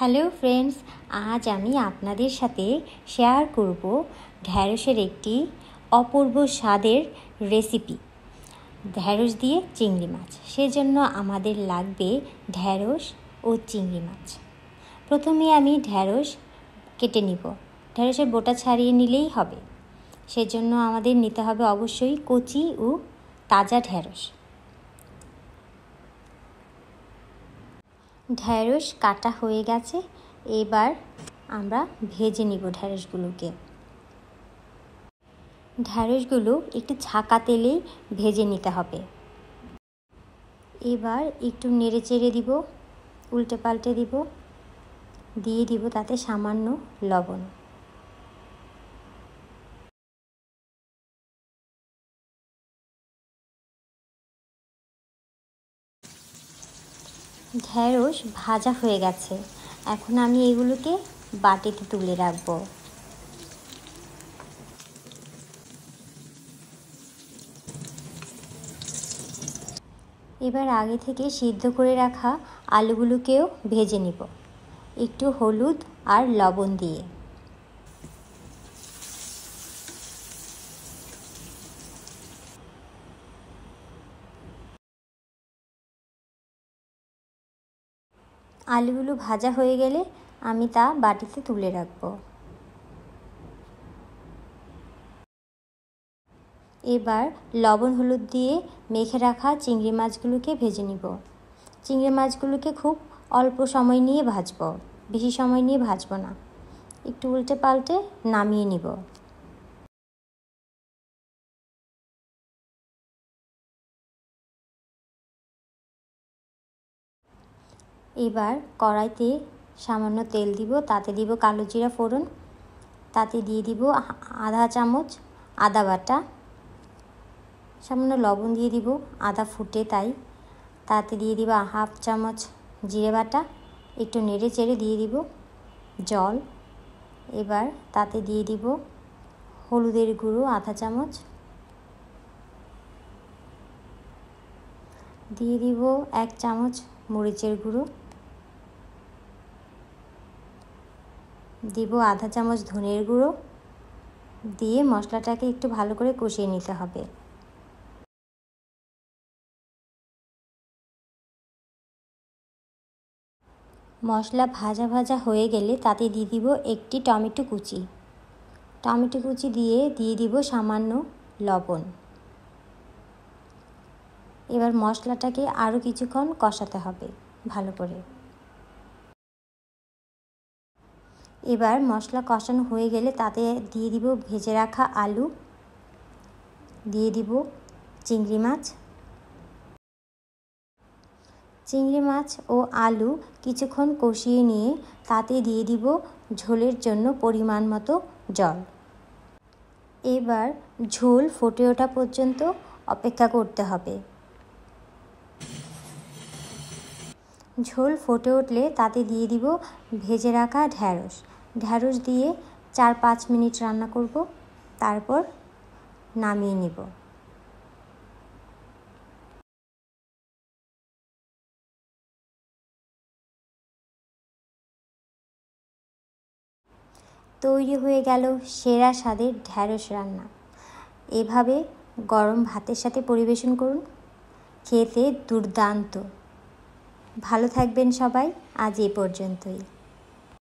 hello friends আজ আমি আপনাদের সাথে শেয়ার করব ঢ্যাঁড়সের একটি অপূর্ব স্বাদের রেসিপি ঢ্যাঁড়স দিয়ে চিংড়ি মাছ সেজন্য আমাদের লাগবে ঢ্যাঁড়স ও চিংড়ি মাছ প্রথমে আমি ঢ্যাঁড়স কেটে নিব ঢ্যাঁড়সের বোটা ছাড়িয়ে নিলেই হবে সেজন্য আমাদের নিতে হবে অবশ্যই কচি ও তাজা ঢ্যাঁড়স ঢ্যাঁড়স কাটা হয়ে গেছে এবার আমরা ভেজে নিব ঢ্যাঁড়সগুলোকে ঢ্যাঁড়সগুলো একটু ঝাঁকা তেলেই ভেজে নিতে হবে এবার একটু নেড়ে চেড়ে দিব উল্টে পাল্টে দিব দিয়ে দিব তাতে সামান্য লবণ ঢ্যাঁড়স ভাজা হয়ে গেছে এখন আমি এগুলোকে বাটিতে তুলে রাখব এবার আগে থেকে সিদ্ধ করে রাখা আলুগুলোকেও ভেজে নিব একটু হলুদ আর লবণ দিয়ে আলুগুলো ভাজা হয়ে গেলে আমি তা বাটিতে তুলে রাখব এবার লবণ হলুদ দিয়ে মেখে রাখা চিংড়ি মাছগুলোকে ভেজে নিব চিংড়ি মাছগুলোকে খুব অল্প সময় নিয়ে ভাজব বেশি সময় নিয়ে ভাজব না একটু উল্টে পাল্টে নামিয়ে নিব এবার কড়াইতে সামান্য তেল দিব তাতে দিব কালো জিরা ফোড়ন তাতে দিয়ে দিব আধা চামচ আদা বাটা সামান্য লবণ দিয়ে দিব আদা ফুটে তাই তাতে দিয়ে দিব হাফ চামচ জিরে বাটা একটু নেড়ে চেড়ে দিয়ে দিব জল এবার তাতে দিয়ে দিব হলুদের গুঁড়ো আধা চামচ দিয়ে দিব এক চামচ মরিচের গুঁড়ো দিব আধা চামচ ধনের গুঁড়ো দিয়ে মশলাটাকে একটু ভালো করে কষিয়ে নিতে হবে মশলা ভাজা ভাজা হয়ে গেলে তাতে দিয়ে দিব একটি টমেটো কুচি টমেটো কুচি দিয়ে দিয়ে দিব সামান্য লবণ এবার মশলাটাকে আরও কিছুক্ষণ কষাতে হবে ভালো করে এবার মশলা কষানো হয়ে গেলে তাতে দিয়ে দিব ভেজে রাখা আলু দিয়ে দিব চিংড়ি মাছ চিংড়ি মাছ ও আলু কিছুক্ষণ কষিয়ে নিয়ে তাতে দিয়ে দিব ঝোলের জন্য পরিমাণ মতো জল এবার ঝোল ফুটে ওঠা পর্যন্ত অপেক্ষা করতে হবে ঝোল ফুটে উঠলে তাতে দিয়ে দিব ভেজে রাখা ঢ্যাঁড়স ঢ্যাঁড়স দিয়ে চার পাঁচ মিনিট রান্না করব তারপর নামিয়ে নিব তৈরি হয়ে গেল সেরা স্বাদের ঢ্যাঁড়স রান্না এভাবে গরম ভাতের সাথে পরিবেশন করুন খেতে দুর্দান্ত ভালো থাকবেন সবাই আজ এ পর্যন্তই